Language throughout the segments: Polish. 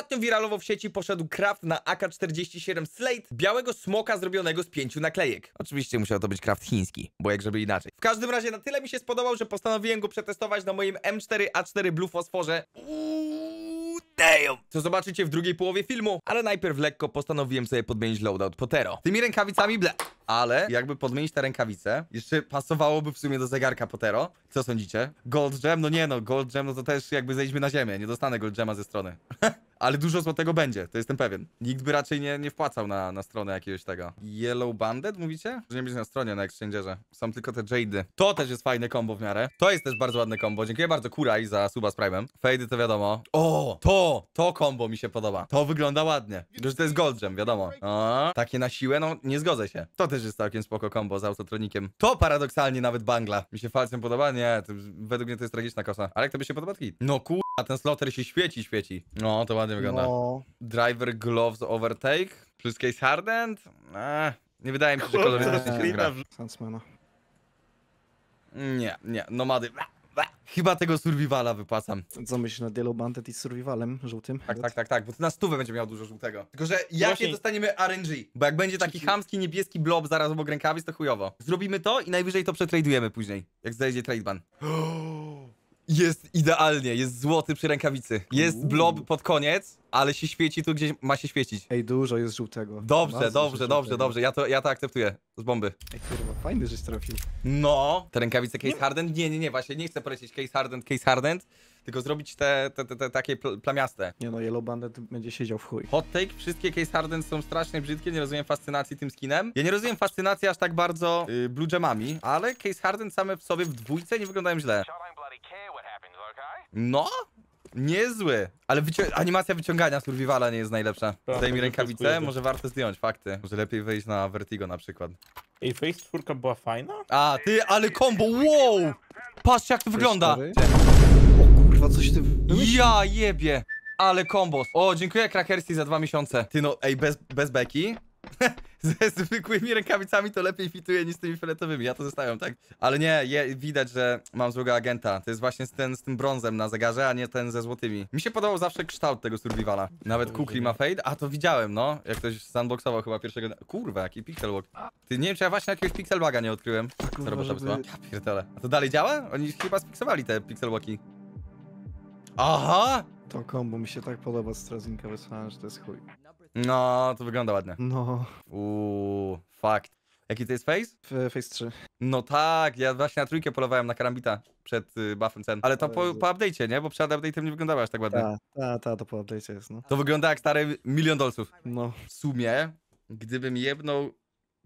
Ostatnio wiralowo w sieci poszedł kraft na AK-47 Slate białego smoka zrobionego z pięciu naklejek. Oczywiście musiał to być kraft chiński, bo jak żeby inaczej. W każdym razie na tyle mi się spodobał, że postanowiłem go przetestować na moim M4A4 Blue Fosforze. Damn. Co zobaczycie w drugiej połowie filmu, ale najpierw lekko postanowiłem sobie podmienić loadout Potero. Tymi rękawicami ble... Ale jakby podmienić te rękawice, jeszcze pasowałoby w sumie do zegarka Potero. Co sądzicie? Gold Gem? No nie no, Gold Gem no to też jakby zejdźmy na ziemię. Nie dostanę Gold Gema ze strony. ale dużo złotego będzie, to jestem pewien. Nikt by raczej nie, nie wpłacał na, na stronę jakiegoś tego. Yellow Banded, mówicie? Że nie będzie na stronie, na Exchangerze. Są tylko te Jade'y. To też jest fajne combo w miarę. To jest też bardzo ładne combo. Dziękuję bardzo Kuraj za suba z Prime'em. Fade'y to wiadomo. O, to, to combo mi się podoba. To wygląda ładnie. Że to jest Gold Gem, wiadomo. O, takie na siłę, no nie zgodzę się. To też jest całkiem spoko combo z autotronikiem. To paradoksalnie nawet bangla. Mi się falcem podoba? Nie, to, według mnie to jest tragiczna kosa. Ale jak to by się podoba? No kur... A ten sloter się świeci, świeci. No, to ładnie wygląda. No. Driver gloves overtake? plus case hardened? Eee, nie wydaje mi się, że kolorystycznie się zgra. Sandmana. Nie, nie, nomady. Chyba tego survivala wypłacam. Co myślisz nad Yellow Bandit i survivalem żółtym? Tak, tak, tak, tak, bo ty na stówę będzie miał dużo żółtego. Tylko, że no jakie dostaniemy RNG? Bo jak będzie taki chamski niebieski blob zaraz obok rękawic, to chujowo. Zrobimy to i najwyżej to przetradujemy później, jak zejdzie tradeban. Jest idealnie, jest złoty przy rękawicy. Jest blob pod koniec, ale się świeci tu, gdzie ma się świecić. Ej, dużo jest żółtego. Dobrze, Bardzo dobrze, żółtego. dobrze, dobrze. Ja to, ja to akceptuję. Z bomby. Ej, kurwa, fajny, żeś trafił. No, te rękawice Case Hardened? Nie, nie, nie, właśnie nie chcę polecieć Case Hardened, Case Hardened, tylko zrobić te, te, te, te takie pl plamiaste. Nie no, Yellow Bandit będzie siedział w chuj. Hot take, wszystkie Case Hardened są strasznie brzydkie, nie rozumiem fascynacji tym skinem. Ja nie rozumiem fascynacji aż tak bardzo yy, Blue Jamami, ale Case Hardened same w sobie w dwójce nie wyglądają źle. No, niezły. Ale wycią animacja wyciągania survivala nie jest najlepsza. Tak, mi rękawicę, może warto zdjąć, fakty. Może lepiej wejść na Vertigo na przykład. Ej, Face 4 była fajna? A, ty, ale combo, wow! Patrzcie jak to wygląda. O kurwa, coś ty... Ja jebie. Ale kombos. O, dziękuję Krakersi za dwa miesiące. Ty no, ej, bez, bez beki. ze zwykłymi rękawicami to lepiej fituje niż z tymi fioletowymi. Ja to zostawiam, tak? Ale nie, je, widać, że mam złego agenta. To jest właśnie ten z tym brązem na zegarze, a nie ten ze złotymi. Mi się podobał zawsze kształt tego survivala. Nawet kukli ma fade. A, to widziałem, no. Jak ktoś sandboxował chyba pierwszego... Kurwa, jaki pixel walk. Ty, nie wiem, czy ja właśnie jakiegoś pixel baga nie odkryłem. Kurwa, robota żeby... Ja pierdolę. A to dalej działa? Oni chyba spiksowali te pixel walki. Aha! To kombo mi się tak podoba z Strazinka wysłałem, że to jest chuj. No, to wygląda ładnie. No. Uuu, fakt. Jaki to jest face? F- Phase 3. No tak, ja właśnie na trójkę polowałem na karambita przed y, buffem cen. Ale to po, po update'cie, nie? Bo przed update'em nie wyglądałaś tak ładnie. Tak, ta, ta, to po update'cie jest, no. To wygląda jak stary milion dolców. No. W sumie, gdybym jedną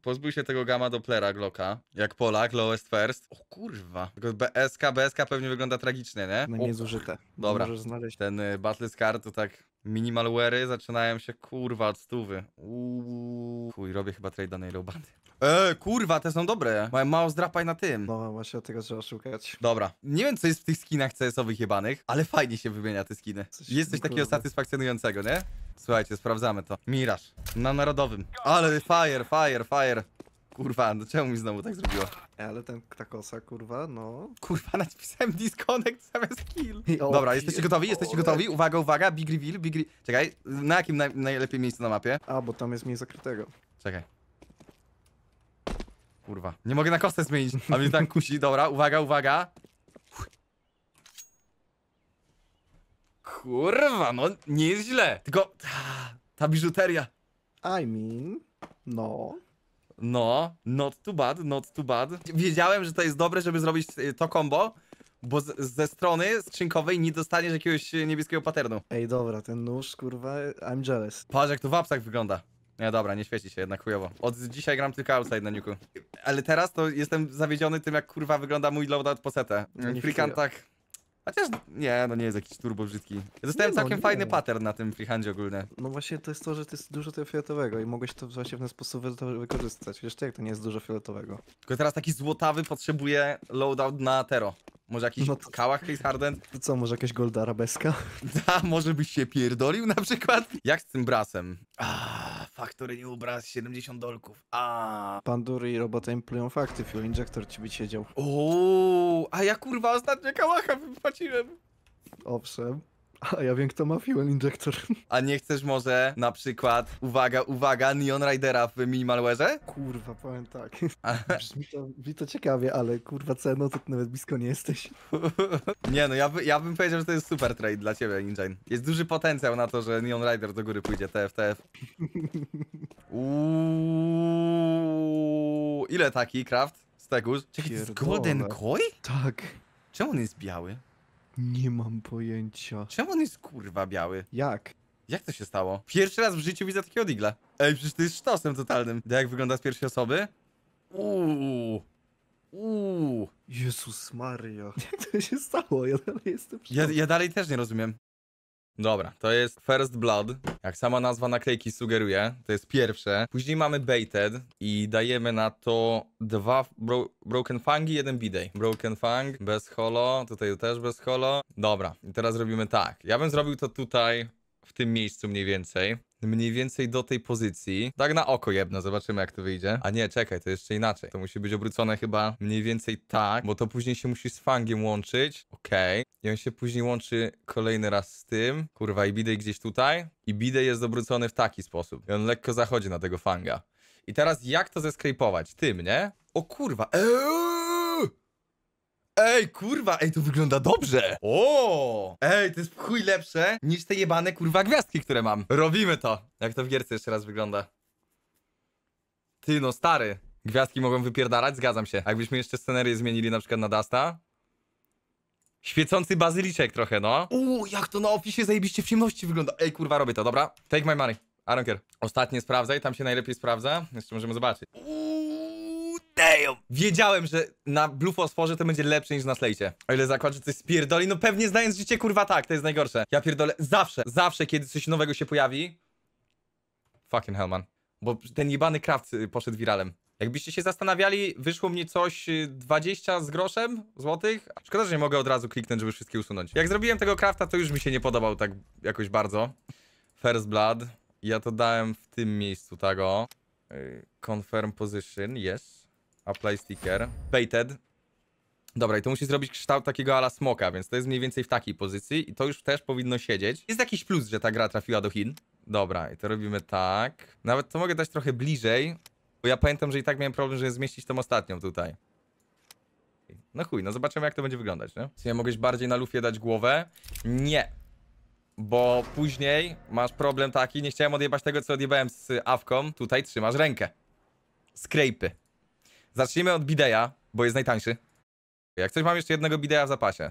Pozbył się tego gamma Dopplera Glocka, jak Polak, lowest first. O kurwa. Tylko BSK, BSK pewnie wygląda tragicznie, nie? No O, niezużyte. Dobra. Możesz znaleźć. Ten y, Battle Scar to tak Minimalware'y zaczynają się kurwa od stówy. Uuu. Chuj, robię chyba trade na Ilobany. Eee, kurwa, te są dobre. Mają mało zdrapaj na tym. No właśnie tego trzeba szukać. Dobra. Nie wiem, co jest w tych skinach CS-owych jebanych, ale fajnie się wymienia te skiny. Coś, jest coś takiego satysfakcjonującego, nie? Słuchajcie, sprawdzamy to. Miraż. Na narodowym. Ale fire, fire, fire. Kurwa, no czemu mi znowu tak zrobiło? Ale ten, ta kosa, kurwa, no. Kurwa, napisałem disconnect zamiast kill. O, Dobra, jesteście gotowi? Jesteście gotowi? E- uwaga, uwaga, big reveal, big reveal. Czekaj, na jakim naj najlepiej miejscu na mapie? A, bo tam jest mniej zakrytego. Czekaj. Kurwa, nie mogę na kostę zmienić, a mnie tam kusi. Dobra, uwaga, uwaga. Kurwa, no nie jest źle. Tylko ta, ta biżuteria. I mean, no. No, not too bad, not too bad. Wiedziałem, że to jest dobre, żeby zrobić y, to combo, bo z, ze strony skrzynkowej nie dostaniesz jakiegoś y, niebieskiego paternu. Ej, dobra, ten nóż, kurwa, I'm jealous. Patrz, jak to w apsach wygląda. Nie, dobra, nie świeci się jednak chujowo. Od dzisiaj gram tylko outside na nuku. Ale teraz to jestem zawiedziony tym, jak kurwa wygląda mój loadout po setę. W tak. Chociaż nie, no nie jest jakiś turbo brzydki. Ja Nie no, całkiem nie. fajny pattern na tym freehandzie ogólne. No właśnie to jest to, że to jest dużo tego fioletowego i mogłeś to właśnie w ten sposób wykorzystać. Wiesz ty, jak to nie jest dużo fioletowego? Tylko teraz taki złotawy potrzebuje loadout na Tero. Może jakiś no to... kałach Chris Harden? To co, może jakaś Golda Arabeska? Da, może byś się pierdolił na przykład? Jak z tym brasem? Ah, Factory New Brass, 70 dolków. A. Pandury i robota implują fakty, Fuel Injector ci by siedział. ooo a ja kurwa ostatnio kałacha wypłaciłem. Owszem. A ja wiem, kto ma fuel injector. A nie chcesz może na przykład, uwaga, uwaga, Neon Ridera w Minimalware'ze? Kurwa, powiem tak. Brzmi to, brzmi to ciekawie, ale kurwa ceno to nawet blisko nie jesteś. nie no, ja, by, ja bym powiedział, że to jest super trade dla ciebie, Ninja. Jest duży potencjał na to, że Neon Rider do góry pójdzie, TF. Uuu, ile taki, Kraft? Z tego? Czekaj, to jest Golden Koi? Tak. Czemu on jest biały? Nie mam pojęcia. Czemu on jest kurwa biały? Jak? Jak to się stało? Pierwszy raz w życiu widzę takiego digla. Ej, przecież to jest sztosem totalnym. Do jak wygląda z pierwszej osoby? Uuu. Uuu. Jezus Maria. Jak to się stało? Ja dalej jestem ja, ja dalej też nie rozumiem. Dobra, to jest First Blood. Jak sama nazwa naklejki sugeruje, to jest pierwsze. Później mamy Baited i dajemy na to dwa bro Broken Fang i jeden bidej, Broken Fang, bez holo, tutaj też bez holo. Dobra, i teraz robimy tak. Ja bym zrobił to tutaj, w tym miejscu mniej więcej mniej więcej do tej pozycji. Tak na oko jedno, zobaczymy jak to wyjdzie. A nie, czekaj, to jeszcze inaczej. To musi być obrócone chyba mniej więcej tak, bo to później się musi z fangiem łączyć. Okej. Okay. I on się później łączy kolejny raz z tym. Kurwa, i bidej gdzieś tutaj. I bidej jest obrócony w taki sposób. I on lekko zachodzi na tego fanga. I teraz jak to zeskrejpować? Tym, nie? O kurwa. Eee! Ej, kurwa, ej, to wygląda dobrze. O! Ej, to jest chuj lepsze niż te jebane, kurwa, gwiazdki, które mam. Robimy to. Jak to w gierce jeszcze raz wygląda. Ty, no stary. Gwiazdki mogą wypierdalać, zgadzam się. Jakbyśmy jeszcze scenerię zmienili na przykład na Dasta. Świecący bazyliczek trochę, no. Uuu, jak to na opisie zajebiście w ciemności wygląda. Ej, kurwa, robię to, dobra? Take my money. I don't care. Ostatnie sprawdzaj, tam się najlepiej sprawdza. Jeszcze możemy zobaczyć. Uuu damn! Wiedziałem, że na Blue Fosforze to będzie lepsze niż na Slejcie. O ile zakład, że coś spierdoli, no pewnie znając życie, kurwa tak, to jest najgorsze. Ja pierdolę, zawsze, zawsze, kiedy coś nowego się pojawi... Fucking Hellman. Bo ten jebany Kraft y, poszedł wiralem. Jakbyście się zastanawiali, wyszło mnie coś 20 y, z groszem złotych. Szkoda, że nie mogę od razu kliknąć, żeby wszystkie usunąć. Jak zrobiłem tego Krafta, to już mi się nie podobał tak jakoś bardzo. First Blood. Ja to dałem w tym miejscu, tak o. Y, confirm position, yes. Apply sticker. baited. Dobra, i to musi zrobić kształt takiego ala smoka, więc to jest mniej więcej w takiej pozycji i to już też powinno siedzieć. Jest jakiś plus, że ta gra trafiła do Chin. Dobra, i to robimy tak. Nawet to mogę dać trochę bliżej, bo ja pamiętam, że i tak miałem problem, żeby zmieścić tą ostatnią tutaj. No chuj, no zobaczymy jak to będzie wyglądać, nie? Czy ja mogę bardziej na lufie dać głowę? Nie. Bo później masz problem taki, nie chciałem odjebać tego, co odjebałem z awką. Tutaj trzymasz rękę. Skrejpy. Zacznijmy od bideja, bo jest najtańszy. Jak coś mam jeszcze jednego bideja w zapasie.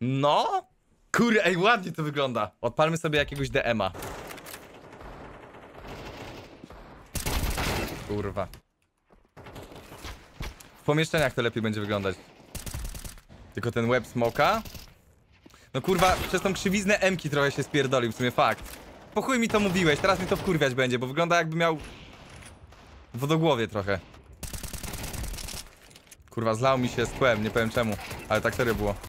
No! Kurde, ej, ładnie to wygląda. Odpalmy sobie jakiegoś DM-a. Kurwa. W pomieszczeniach to lepiej będzie wyglądać. Tylko ten web smoka no kurwa, przez tą krzywiznę Emki trochę się spierdolił, w sumie fakt. Po chuj mi to mówiłeś, teraz mi to wkurwiać będzie, bo wygląda jakby miał... Wodogłowie trochę. Kurwa, zlał mi się z kłem, nie powiem czemu. Ale tak serio było.